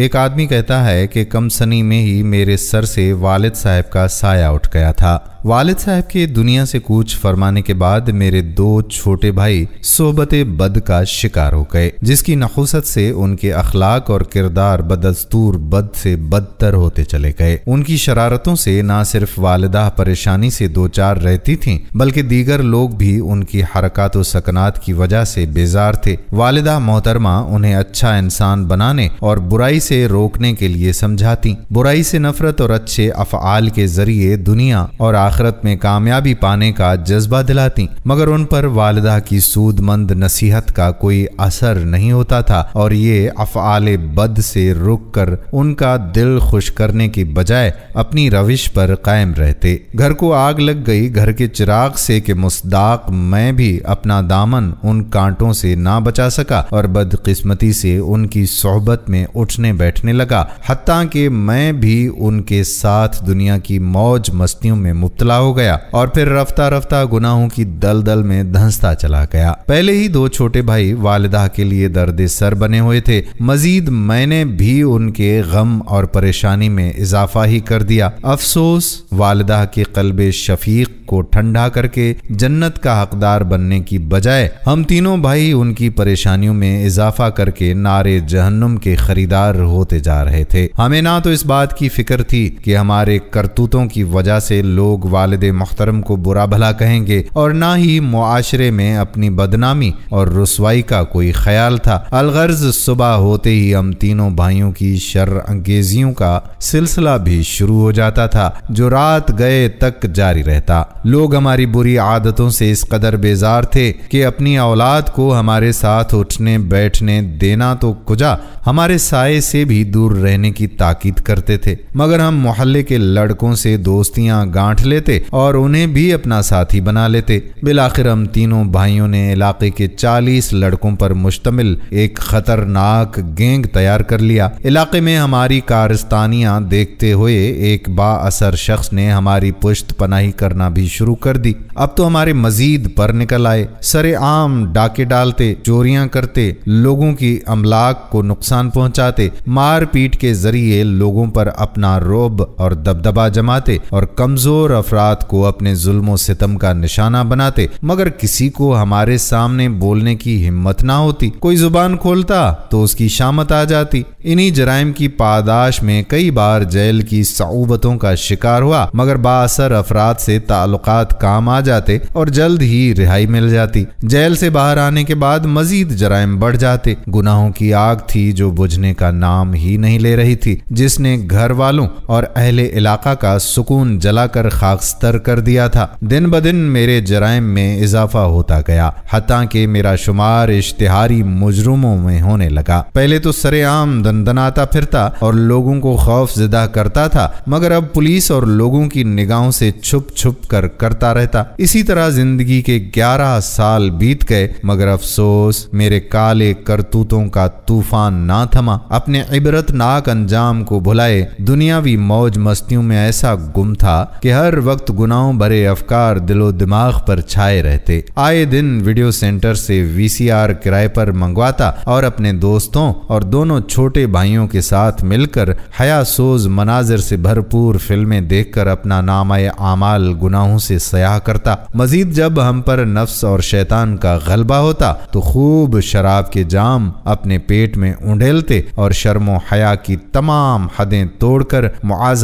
एक आदमी कहता है कि कम सनी में ही मेरे सर से वालिद साहब का साया उठ गया था वालिद साहब के दुनिया से कूच फरमाने के बाद मेरे दो छोटे भाई सोबत बद का शिकार हो गए जिसकी नखूसत से उनके अखलाक और किरदार बदस्तूर बद से बदतर होते चले गए उनकी शरारतों से न सिर्फ वालदा परेशानी से दो चार रहती थी बल्कि दीगर लोग भी उनकी हरकत सकनात की वजह से बेजार थे वालदा मोहतरमा उन्हें अच्छा इंसान बनाने और बुराई से रोकने के लिए समझाती बुराई से नफरत और अच्छे अफआल के जरिए दुनिया और आखरत में कामयाबी पाने का जज्बा दिलाती मगर उन पर वालदा की सूदमंद नसीहत का कोई असर नहीं होता था और ये अफआल बद से रुक कर उनका दिल खुश करने के बजाय अपनी रविश पर कायम रहते घर को आग लग गई घर के चिराग से के मुस्दाक मैं भी अपना दामन उन कांटों से ना बचा सका और बदकिस्मती से उनकी सोहबत में उठने बैठने लगा हती के मैं भी उनके साथ दुनिया की मौज मस्तियों में मुबत मुबतला हो गया और फिर रफ्ता रफ्ता गुनाहों की दल दल में धंसता चला गया पहले ही दो छोटे भाई वालदा के लिए दर्द सर बने हुए थे मजीद मैंने भी उनके गम और परेशानी में इजाफा ही कर दिया अफसोस वालदा के कलब शफीक को ठंडा करके जन्नत का हकदार बनने की बजाय हम तीनों भाई उनकी परेशानियों में इजाफा करके नारे जहन्नुम के खरीदार होते जा रहे थे हमें ना तो इस बात की फिक्र थी कि हमारे करतूतों की वजह से लोग वालद मोहतरम को बुरा भला कहेंगे और ना ही मुआशरे में अपनी बदनामी और रसवाई का कोई ख्याल था अलगर्ज सुबह होते ही हम तीनों भाइयों की शर अंगेजियों का सिलसिला भी शुरू हो जाता था जो रात गए तक जारी रहता लोग हमारी बुरी आदतों से इस कदर बेजार थे कि अपनी औलाद को हमारे साथ उठने बैठने देना तो कुजा हमारे साय से भी दूर रहने की ताकीद करते थे मगर हम मोहल्ले के लड़कों से दोस्तियां गांठ लेते लेते और उन्हें भी अपना साथी बना लेते बिलाखिर हम तीनों भाइयों ने इलाके के चालीस लड़कों पर मुश्तमिल एक खतरनाक गैंग तैयार कर लिया इलाके में हमारी कारस्तानियाँ देखते हुए एक बाअसर शख्स ने हमारी पुश्त पनाही करना भी शुरू कर दी अब तो हमारे मजीद पर निकल आए सरे आम डाके डालते चोरियां करते लोगों की अमलाक को नुकसान पहुंचाते मारपीट के जरिए लोगों पर अपना रोब और दबदबा जमाते और कमजोर अफ अफराद को अपने जुल्म सितम का निशाना बनाते मगर किसी को हमारे सामने बोलने की हिम्मत ना होती कोई जुबान खोलता तो उसकी शामत आ जाती इन्हीं जराइम की पादाश में कई बार जेल की सऊबतों का शिकार हुआ मगर बासर अफराद से ताल्लुक काम आ जाते और जल्द ही रिहाई मिल जाती जेल से बाहर आने के बाद मजीद जराइम बढ़ जाते गुनाहों की आग थी जो बुझने का नाम ही नहीं ले रही थी जिसने घर वालों और अहले इलाका का सुकून जलाकर खा खाकस्तर कर दिया था दिन ब दिन मेरे जराइम में इजाफा होता गया हता के मेरा शुमार इश्तिहारी मुजरुमों में होने लगा पहले तो सरेआम दंदनाता फिरता और लोगों को खौफ जिदा करता था मगर अब पुलिस और लोगों की निगाहों से छुप छुप कर करता रहता इसी तरह जिंदगी के ग्यारह साल बीत गए मगर अफसोस मेरे काले करतूतों का तूफान ना थमा अपने इबरतनाक अंजाम को भुलाए दुनियावी मौज मस्तियों में ऐसा गुम था कि हर वक्त गुनाहों भरे अफकार दिलो दिमाग पर छाए रहते आए दिन वीडियो सेंटर से वीसीआर किराए पर मंगवाता और अपने दोस्तों और दोनों छोटे भाइयों के साथ मिलकर हयासोज मनाजिर से भरपूर फिल्में देखकर अपना नामाय आमाल गुनाहों से सयाह करता मजीद जब हम पर नफ्स और शैतान का गलबा होता तो खूब शराब के जाम अपने पेट में उंडेलते और शर्मो हया की तमाम हदें तोड़कर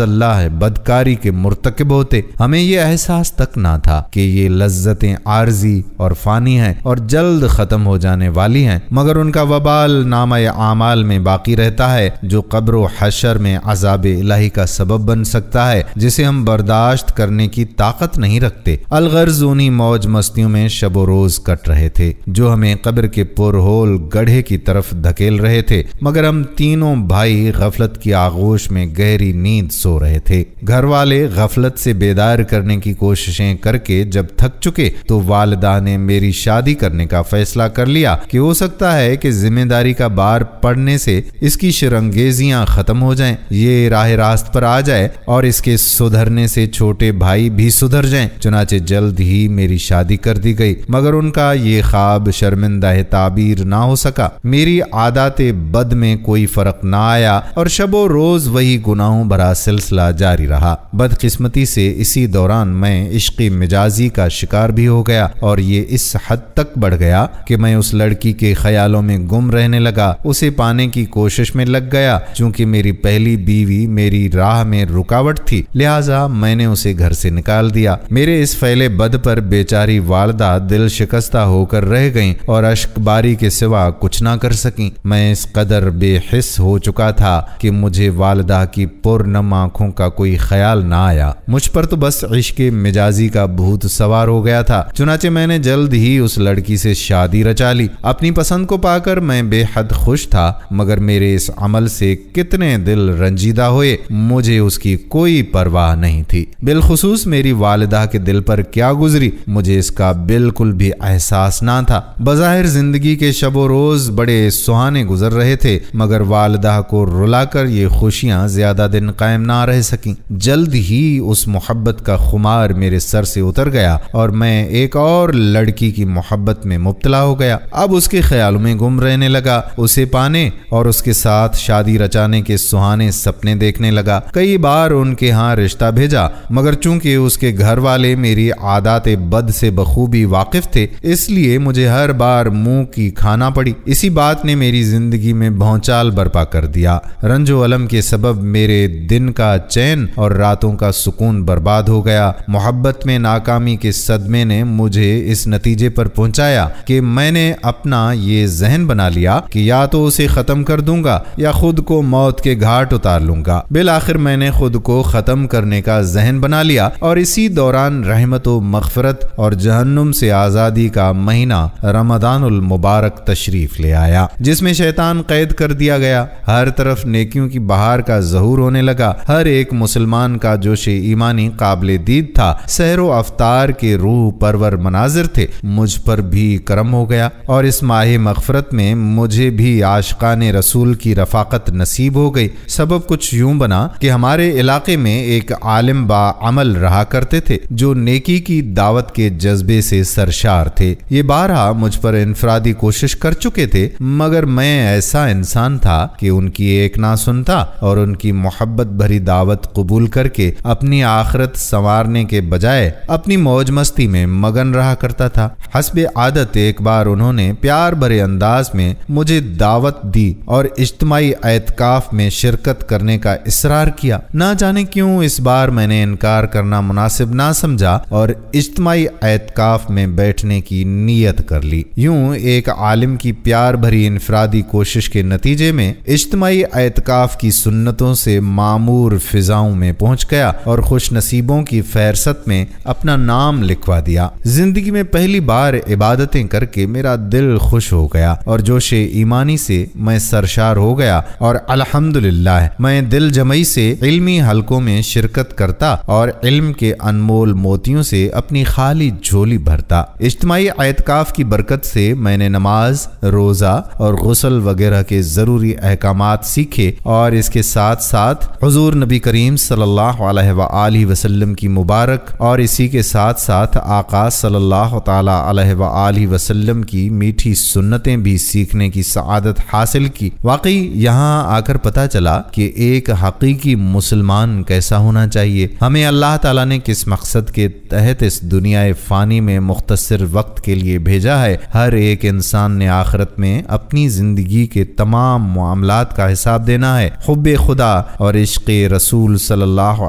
अल्लाह बदकारी के मुरतकब होते हमें ये एहसास तक ना था कि ये लज्जतें आर्जी और फानी हैं और जल्द ख़त्म हो जाने वाली हैं मगर उनका वबाल नामा आमाल में बाकी रहता है जो कब्र हशर में अजाब इलाही का सबब बन सकता है जिसे हम बर्दाश्त करने की ताकत नहीं रखते अलगर्ज उन्हीं मौज मस्तियों में शबो रोज कट रहे थे जो हमें कब्र के पुरहोल गढ़े की तरफ धकेल रहे थे मगर हम तीनों भाई गफलत की आगोश में गहरी नींद सो रहे थे घर वाले गफलत से बेदार बेदार करने की कोशिशें करके जब थक चुके तो वालदा ने मेरी शादी करने का फैसला कर लिया कि हो सकता है कि जिम्मेदारी का बार पड़ने से इसकी शरंगेजियां खत्म हो जाएं, ये राह रास्त पर आ जाए और इसके सुधरने से छोटे भाई भी सुधर जाएं। चुनाचे जल्द ही मेरी शादी कर दी गई मगर उनका ये ख्वाब शर्मिंदा ताबीर ना हो सका मेरी आदात बद में कोई फर्क ना आया और शबो रोज वही गुनाहों भरा सिलसिला जारी रहा बदकिस्मती से इस इसी दौरान मैं इश्की मिजाजी का शिकार भी हो गया और ये इस हद तक बढ़ गया कि मैं उस लड़की के ख्यालों में गुम रहने लगा उसे पाने की कोशिश में लग गया चूंकि मेरी पहली बीवी मेरी राह में रुकावट थी लिहाजा मैंने उसे घर से निकाल दिया मेरे इस फैले बद पर बेचारी वालदा दिल शिकस्ता होकर रह गई और अश्कबारी के सिवा कुछ ना कर सकी मैं इस कदर बेहिस हो चुका था कि मुझे वालदा की पुरनम आंखों का कोई ख्याल ना आया मुझ पर तो बस इश्क मिजाजी का भूत सवार हो गया था चुनाचे मैंने जल्द ही उस लड़की से शादी रचा ली अपनी पसंद को पाकर मैं बेहद खुश था मगर मेरे इस अमल से कितने दिल रंजीदा हुए मुझे उसकी कोई परवाह नहीं थी बिलखसूस मेरी वालदा के दिल पर क्या गुजरी मुझे इसका बिल्कुल भी एहसास ना था बज़ाहिर जिंदगी के शबो रोज बड़े सुहाने गुजर रहे थे मगर वालदा को रुलाकर ये खुशियां ज्यादा दिन कायम ना रह सकी जल्द ही उस मोहब्बत मोहब्बत का खुमार मेरे सर से उतर गया और मैं एक और लड़की की मोहब्बत में मुबतला हो गया अब उसके ख्यालों में गुम रहने लगा उसे पाने और उसके साथ शादी रचाने के सुहाने सपने देखने लगा कई बार उनके यहाँ रिश्ता भेजा मगर चूंकि उसके घर वाले मेरी आदात बद से बखूबी वाकिफ थे इसलिए मुझे हर बार मुंह की खाना पड़ी इसी बात ने मेरी जिंदगी में भौचाल बर्पा कर दिया रंजो अलम के सबब मेरे दिन का चैन और रातों का सुकून बर्बाद बर्बाद हो गया मोहब्बत में नाकामी के सदमे ने मुझे इस नतीजे पर पहुंचाया कि मैंने अपना ये जहन बना लिया कि या तो उसे ख़त्म कर दूंगा या खुद को मौत के घाट उतार लूंगा बिल आखिर मैंने खुद को ख़त्म करने का जहन बना लिया और इसी दौरान रहमत मगफरत और जहन्नुम से आज़ादी का महीना रमदान मुबारक तशरीफ ले आया जिसमें शैतान कैद कर दिया गया हर तरफ नेकियों की बहार का जहूर होने लगा हर एक मुसलमान का जोश ईमानी काबिल दीद था सहरो अवतार के रूह परवर मनाजिर थे मुझ पर भी करम हो गया और इस माह मगफरत में मुझे भी आशकान रसूल की रफाकत नसीब हो गई सबब कुछ यूं बना कि हमारे इलाके में एक आलिम बामल रहा करते थे जो नेकी की दावत के जज्बे से सरशार थे ये बारहा मुझ पर इनफरादी कोशिश कर चुके थे मगर मैं ऐसा इंसान था कि उनकी एक ना सुनता और उनकी मोहब्बत भरी दावत कबूल करके अपनी आखिरत आदत संवारने के बजाय अपनी मौज मस्ती में मगन रहा करता था हसब आदत एक बार उन्होंने प्यार भरे अंदाज में मुझे दावत दी और इज्तमाही एतकाफ में शिरकत करने का इसरार किया ना जाने क्यों इस बार मैंने इनकार करना मुनासिब ना समझा और इज्तमाही एतकाफ में बैठने की नीयत कर ली यूं एक आलिम की प्यार भरी इनफरादी कोशिश के नतीजे में इज्तमाही एतकाफ की सुन्नतों से मामूर फिजाओं में पहुंच गया और खुश नसीब नसीबों की फहरसत में अपना नाम लिखवा दिया जिंदगी में पहली बार इबादतें करके मेरा दिल खुश हो गया और जोश ईमानी से मैं सरशार हो गया और अल्हम्दुलिल्लाह मैं दिल जमई से इल्मी हलकों में शिरकत करता और इल्म के अनमोल मोतियों से अपनी खाली झोली भरता इज्तमाही आयतकाफ की बरकत से मैंने नमाज रोज़ा और गसल वगैरह के ज़रूरी अहकाम सीखे और इसके साथ साथ हजूर नबी करीम सल्ला वसल्लम वसल्लम की मुबारक और इसी के साथ साथ आकाश सल्लल्लाहु सल्ला वसल्लम की मीठी सुन्नतें भी सीखने की सआदत हासिल की वाकई यहाँ आकर पता चला कि एक हकीकी मुसलमान कैसा होना चाहिए हमें अल्लाह ताला ने किस मकसद के तहत इस दुनिया फ़ानी में मुख्तर वक्त के लिए भेजा है हर एक इंसान ने आखिरत में अपनी ज़िंदगी के तमाम मामला का हिसाब देना है खुब खुदा और इश्क रसूल सल्लाह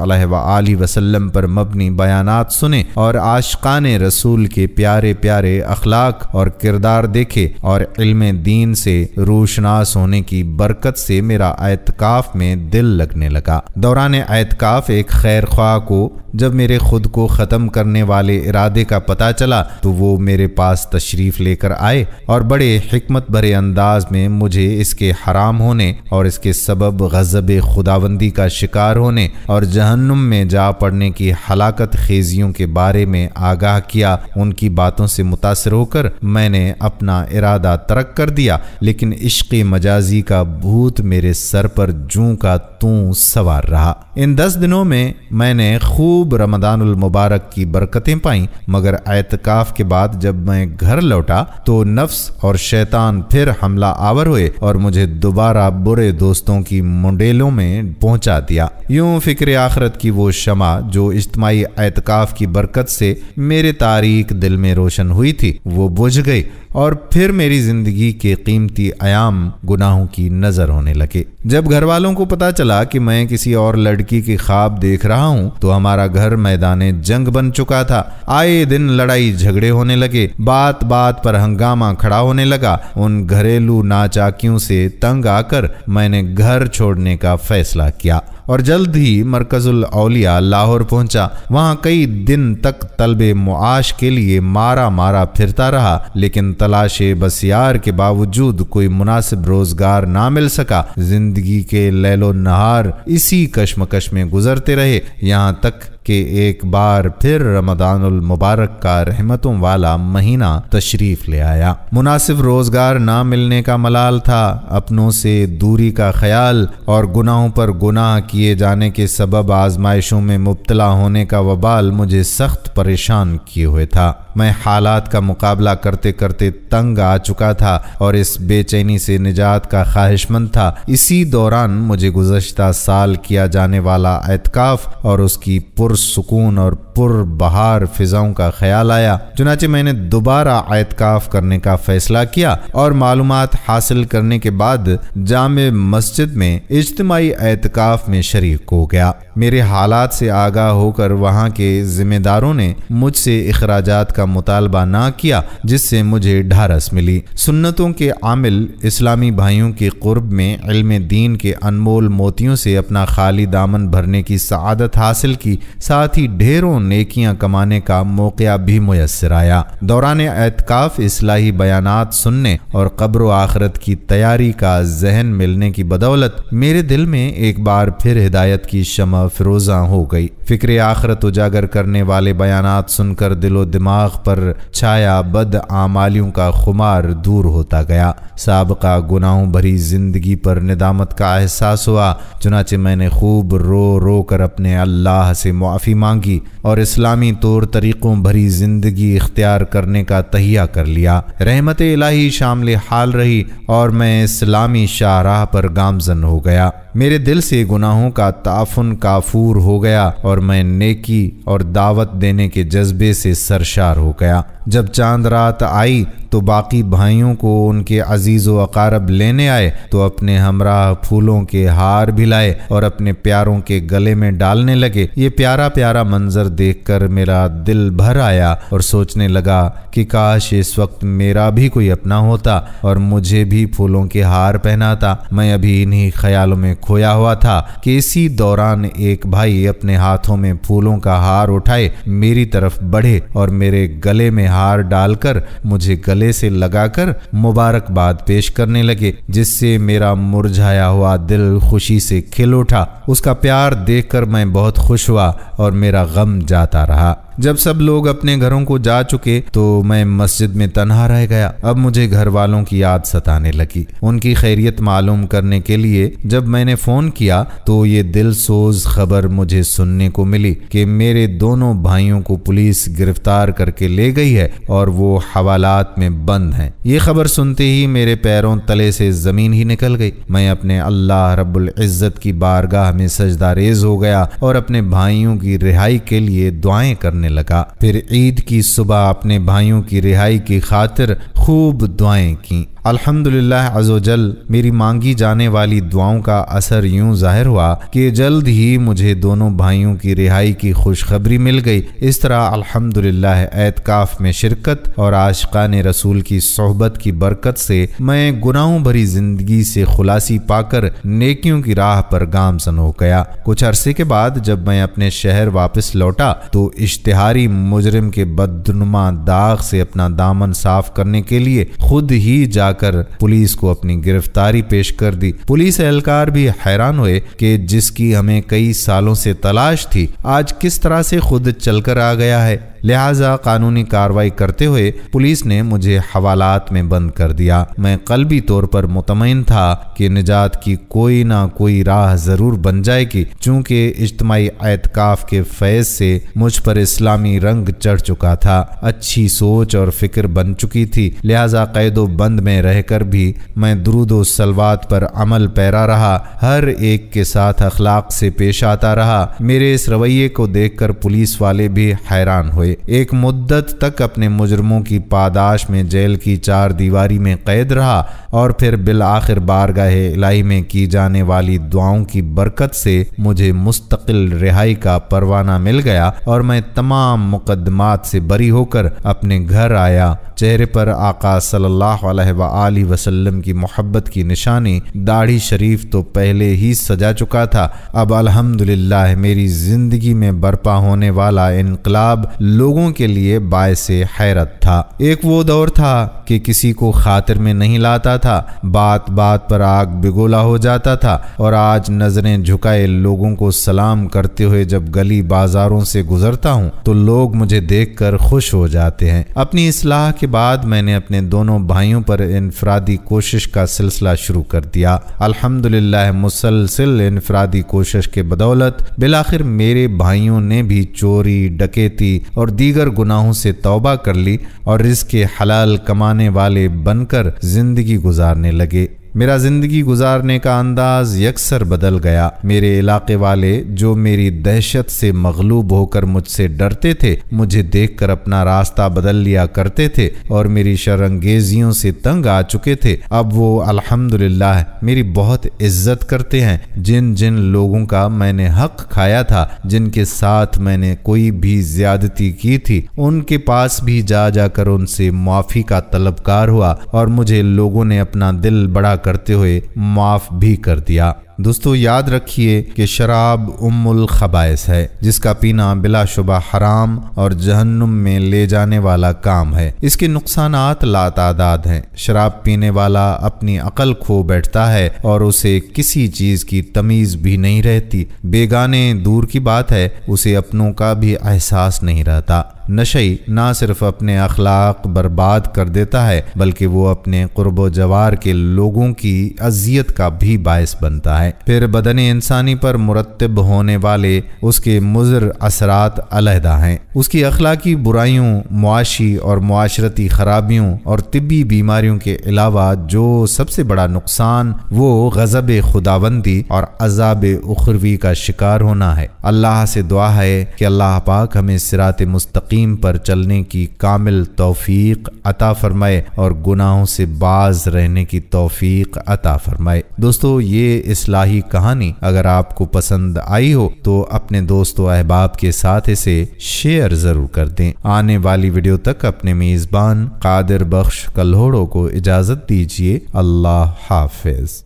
वसलम वसल्लम पर मबनी बयानात सुने और आशकान रसूल के प्यारे प्यारे अखलाक और किरदार देखे और इल्म दीन से रोशनास होने की बरकत से मेरा एतकाफ में दिल लगने लगा दौरान एतकाफ एक खैर ख्वाह को जब मेरे खुद को ख़त्म करने वाले इरादे का पता चला तो वो मेरे पास तशरीफ़ लेकर आए और बड़े हमत भरे अंदाज में मुझे इसके हराम होने और इसके सबब गज़ब खुदाबंदी का शिकार होने और जहन्नुम में जा पड़ने करने की हलाकत खेजियों के बारे में आगाह किया उनकी बातों से मुतासर होकर मैंने अपना इरादा तरक कर दिया लेकिन इश्क मजाजी का भूत मेरे सर पर जू का तू सवार रहा इन दस दिनों में मैंने खूब रमदानुल मुबारक की बरकतें पाई मगर एतकाफ के बाद जब मैं घर लौटा तो नफ्स और शैतान फिर हमला आवर हुए और मुझे दोबारा बुरे दोस्तों की मुंडेलों में पहुंचा दिया यूं फिक्र आखरत की वो शमा जो इज्तमाही एतकाफ़ की बरकत से मेरे तारीख दिल में रोशन हुई थी वो बुझ गई और फिर मेरी ज़िंदगी के कीमती आयाम गुनाहों की नज़र होने लगे जब घर वालों को पता चला कि मैं किसी और लड़की के ख्वाब देख रहा हूँ तो हमारा घर मैदान जंग बन चुका था आए दिन लड़ाई झगड़े होने लगे बात बात पर हंगामा खड़ा होने लगा उन घरेलू नाचाकियों से तंग आकर मैंने घर छोड़ने का फैसला किया और जल्द ही मरकजुल अलिया लाहौर पहुंचा वहां कई दिन तक तलब मुआश के लिए मारा मारा फिरता रहा लेकिन तलाश बसियार के बावजूद कोई मुनासिब रोजगार ना मिल सका जिंदगी के लेलो नहार इसी कश्मकश में गुजरते रहे यहाँ तक कि एक बार फिर रमदानुल मुबारक का रहमतों वाला महीना तशरीफ ले आया मुनासिब रोजगार ना मिलने का मलाल था अपनों से दूरी का ख्याल और गुनाहों पर गुनाह किए जाने के सबब आजमाइशों में मुबतला होने का वबाल मुझे सख्त परेशान किए हुए था मैं हालात का मुकाबला करते करते तंग आ चुका था और इस बेचैनी से निजात का ख्वाहिशमंद था इसी दौरान मुझे गुजशत साल किया जाने वाला एतकाफ और उसकी पुर पुरसकून और पुर बहार फिजाओं का ख्याल आया चुनाचे मैंने दोबारा आयतकाफ करने का फैसला किया और मालूम हासिल करने के बाद जाम मस्जिद में इज्तमाही एतकाफ में शरीक हो गया मेरे हालात से आगाह होकर वहाँ के जिम्मेदारों ने मुझसे अखराज का मुतालबा ना किया जिससे मुझे ढारस मिली सुन्नतों के आमिल इस्लामी भाइयों के कुर्ब में इल्म दीन के अनमोल मोतियों से अपना खाली दामन भरने की सआदत हासिल की साथ ही ढेरों नेकियां कमाने का मौका भी मैसर आया दौरान एतकाफ इसलाही बयान सुनने और कब्र आखरत की तैयारी का जहन मिलने की बदौलत मेरे दिल में एक बार फिर हिदायत की शमा फिरोजा हो गई फिक्र आखरत उजागर करने वाले बयान सुनकर दिलो दिमाग पर छाया बद आमालियों का खुमार दूर होता गया सबका गुनाहों भरी जिंदगी पर निदामत का एहसास हुआ चुनाचे मैंने खूब रो रो कर अपने अल्लाह से माफ़ी मांगी और इस्लामी तौर तरीक़ों भरी ज़िंदगी इख्तियार करने का तहिया कर लिया रहमत इलाही शामिल हाल रही और मैं इस्लामी शाहराह पर गामजन हो गया मेरे दिल से गुनाहों का ताफुन काफूर हो गया और मैं नेकी और दावत देने के जज्बे से सरशार हो गया जब चांद रात आई तो बाकी भाइयों को उनके अजीज़ व अकारब लेने आए तो अपने हमराह फूलों के हार भी लाए और अपने प्यारों के गले में डालने लगे ये प्यारा प्यारा मंजर देखकर मेरा दिल भर आया और सोचने लगा कि काश इस वक्त मेरा भी कोई अपना होता और मुझे भी फूलों के हार पहनाता मैं अभी इन्हीं ख्यालों में खोया हुआ था कि इसी दौरान एक भाई अपने हाथों में फूलों का हार उठाए मेरी तरफ बढ़े और मेरे गले में हार डालकर मुझे गले से लगाकर मुबारकबाद पेश करने लगे जिससे मेरा मुरझाया हुआ दिल खुशी से खिल उठा उसका प्यार देखकर मैं बहुत खुश हुआ और मेरा गम जाता रहा जब सब लोग अपने घरों को जा चुके तो मैं मस्जिद में तनहा रह गया अब मुझे घर वालों की याद सताने लगी उनकी खैरियत मालूम करने के लिए जब मैंने फ़ोन किया तो ये दिल सोज खबर मुझे सुनने को मिली कि मेरे दोनों भाइयों को पुलिस गिरफ्तार करके ले गई है और वो हवालात में बंद हैं ये खबर सुनते ही मेरे पैरों तले से ज़मीन ही निकल गई मैं अपने अल्लाह रबुल इज़्ज़त की बारगाह में सजदारेज हो गया और अपने भाइयों की रिहाई के लिए दुआएं करने करने लगा फिर ईद की सुबह अपने भाइयों की रिहाई की खातिर खूब दुआएं की अल्हम्दुलिल्लाह अजोजल मेरी मांगी जाने वाली दुआओं का असर यूं जाहिर हुआ कि जल्द ही मुझे दोनों भाइयों की रिहाई की खुशखबरी मिल गई इस तरह अल्हम्दुलिल्लाह एतकाफ में शिरकत और आशकान रसूल की सोहबत की बरकत से मैं गुनाहों भरी जिंदगी से खुलासी पाकर नेकियों की राह पर गामसन हो गया कुछ अरसे के बाद जब मैं अपने शहर वापस लौटा तो इश्तहारी मुजरिम के बदनुमा दाग से अपना दामन साफ करने के लिए खुद ही जा लाकर पुलिस को अपनी गिरफ्तारी पेश कर दी पुलिस एहलकार भी हैरान हुए कि जिसकी हमें कई सालों से तलाश थी आज किस तरह से खुद चलकर आ गया है लिहाजा कानूनी कार्रवाई करते हुए पुलिस ने मुझे हवालात में बंद कर दिया मैं कलबी तौर पर मुतमिन था कि निजात की कोई ना कोई राह ज़रूर बन जाएगी चूंकि इज्तमाही एतकाफ़ के फैज़ से मुझ पर इस्लामी रंग चढ़ चुका था अच्छी सोच और फिक्र बन चुकी थी लिहाजा कैदो बंद में रहकर भी मैं द्रुद सलवात पर अमल पैरा रहा हर एक के साथ अखलाक से पेश आता रहा मेरे इस रवैये को देखकर पुलिस वाले भी हैरान हुए हुए एक मुद्दत तक अपने मुजरमों की पादाश में जेल की चार दीवारी में कैद रहा और फिर बिल आखिर बारगाह इलाही में की जाने वाली दुआओं की बरकत से मुझे मुस्तकिल रिहाई का परवाना मिल गया और मैं तमाम मुकदमात से बरी होकर अपने घर आया चेहरे पर आका सल्लल्लाहु अलैहि वसल्लम की मोहब्बत की निशानी दाढ़ी शरीफ तो पहले ही सजा चुका था अब अल्हम्दुलिल्लाह मेरी ज़िंदगी में बरपा होने वाला इनकलाब लोगों के लिए बायस हैरत था एक वो दौर था कि किसी को खातिर में नहीं लाता था बात बात पर आग बिगोला हो जाता था और आज नजरें झुकाए लोगों को सलाम करते हुए जब गली बाजारों से गुजरता हूँ तो लोग मुझे देख खुश हो जाते हैं अपनी इसलाह के बाद मैंने अपने दोनों भाइयों पर इनफरादी कोशिश का सिलसिला शुरू कर दिया अल्हम्दुलिल्लाह मुसलसिल इनफरादी कोशिश के बदौलत बिलाखिर मेरे भाइयों ने भी चोरी डकेती और और दीगर गुनाहों से तौबा कर ली और इसके हलाल कमाने वाले बनकर जिंदगी गुजारने लगे मेरा ज़िंदगी गुजारने का अंदाज यकसर बदल गया मेरे इलाके वाले जो मेरी दहशत से मगलूब होकर मुझसे डरते थे मुझे देखकर अपना रास्ता बदल लिया करते थे और मेरी शरंगेजियों से तंग आ चुके थे अब वो अल्हम्दुलिल्लाह मेरी बहुत इज्जत करते हैं जिन जिन लोगों का मैंने हक खाया था जिनके साथ मैंने कोई भी ज्यादती की थी उनके पास भी जा जाकर उनसे माफ़ी का तलबकार हुआ और मुझे लोगों ने अपना दिल बड़ा करते हुए माफ भी कर दिया दोस्तों याद रखिए कि शराब उम्मुल खबाइस है जिसका पीना बिलाशुबा हराम और जहन्नुम में ले जाने वाला काम है इसके नुकसान लातादाद हैं शराब पीने वाला अपनी अकल खो बैठता है और उसे किसी चीज की तमीज भी नहीं रहती बेगाने दूर की बात है उसे अपनों का भी एहसास नहीं रहता नशई ना सिर्फ अपने अखलाक बर्बाद कर देता है बल्कि वो अपने कुर्ब जवार के लोगों की अजियत का भी बायस बनता है जाए फिर बदन इंसानी पर मुरतब होने वाले उसके मुजर असरात अलहदा हैं उसकी अखलाकी बुराइयों मुआशी और माशरती खराबियों और तबी बीमारियों के अलावा जो सबसे बड़ा नुकसान वो गजब खुदाबंदी और अजाब उखरवी का शिकार होना है अल्लाह से दुआ है कि अल्लाह पाक हमें सिरात मुस्तकीम पर चलने की कामिल तोफ़ी अता फरमाए और गुनाहों से बाज रहने की तोफ़ी अता फरमाए दोस्तों ये इस्लाम इलाही कहानी अगर आपको पसंद आई हो तो अपने दोस्तों अहबाब के साथ इसे शेयर जरूर कर दें आने वाली वीडियो तक अपने मेज़बान कादिर बख्श कल्होड़ो को इजाज़त दीजिए अल्लाह हाफिज़